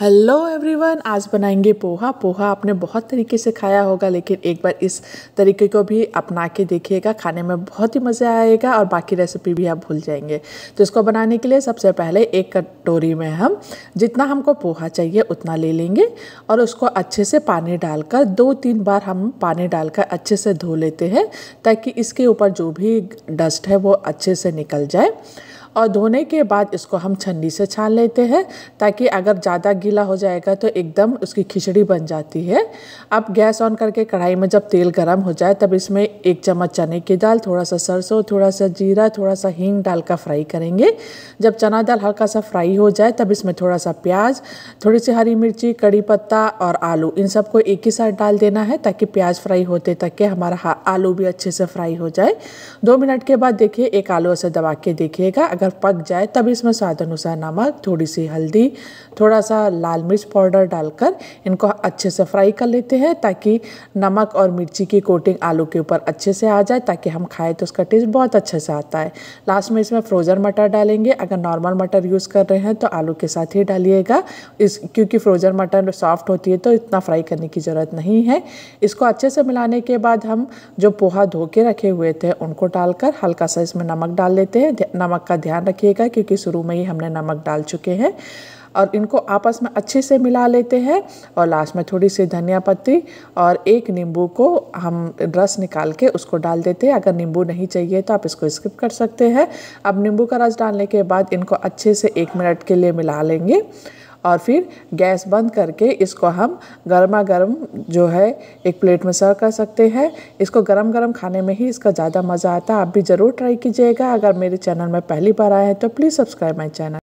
hello everyone आज बनाएंगे पोहा पोहा आपने बहुत तरीके से खाया होगा लेकिन एक बार इस तरीके को भी अपना के देखिएगा खाने में बहुत ही मज़ा आएगा और बाकी रेसिपी भी आप भूल जाएंगे तो इसको बनाने के लिए सबसे पहले एक कटोरी में हम जितना हमको पोहा चाहिए उतना ले लेंगे और उसको अच्छे से पानी डालकर दो तीन बार हम पानी डालकर अच्छे से धो लेते हैं ताकि इसके ऊपर जो भी डस्ट है वो अच्छे से निकल जाए और धोने के बाद इसको हम छन्नी से छान लेते हैं ताकि अगर ज़्यादा गीला हो जाएगा तो एकदम उसकी खिचड़ी बन जाती है अब गैस ऑन करके कढ़ाई में जब तेल गर्म हो जाए तब इसमें एक चम्मच चने की दाल थोड़ा सा सरसों थोड़ा सा जीरा थोड़ा सा हींग डाल का फ्राई करेंगे जब चना दाल हल्का सा फ्राई हो जाए तब इसमें थोड़ा सा प्याज थोड़ी सी हरी मिर्ची कड़ी पत्ता और आलू इन सबको एक ही साथ डाल देना है ताकि प्याज फ्राई होते तक के हमारा आलू भी अच्छे से फ्राई हो जाए दो मिनट के बाद देखिए एक आलू ऐसे दबा के देखिएगा अगर अगर पक जाए तब इसमें स्वाद अनुसार नमक थोड़ी सी हल्दी थोड़ा सा लाल मिर्च पाउडर डालकर इनको अच्छे से फ्राई कर लेते हैं ताकि नमक और मिर्ची की कोटिंग आलू के ऊपर अच्छे से आ जाए ताकि हम खाएँ तो उसका टेस्ट बहुत अच्छे से आता है लास्ट में इसमें फ्रोज़न मटर डालेंगे अगर नॉर्मल मटर यूज़ कर रहे हैं तो आलू के साथ ही डालिएगा इस क्योंकि फ्रोज़न मटर सॉफ्ट होती है तो इतना फ्राई करने की ज़रूरत नहीं है इसको अच्छे से मिलाने के बाद हम जो पोहा धो के रखे हुए थे उनको डालकर हल्का सा इसमें नमक डाल लेते हैं नमक का ध्यान ध्यान रखिएगा क्योंकि शुरू में ही हमने नमक डाल चुके हैं और इनको आपस में अच्छे से मिला लेते हैं और लास्ट में थोड़ी सी धनिया पत्ती और एक नींबू को हम रस निकाल के उसको डाल देते हैं अगर नींबू नहीं चाहिए तो आप इसको स्किप कर सकते हैं अब नींबू का रस डालने के बाद इनको अच्छे से एक मिनट के लिए मिला लेंगे और फिर गैस बंद करके इसको हम गर्मा गर्म जो है एक प्लेट में सर्व कर सकते हैं इसको गर्म गर्म खाने में ही इसका ज़्यादा मज़ा आता है आप भी ज़रूर ट्राई कीजिएगा अगर मेरे चैनल में पहली बार आए हैं तो प्लीज़ सब्सक्राइब माई चैनल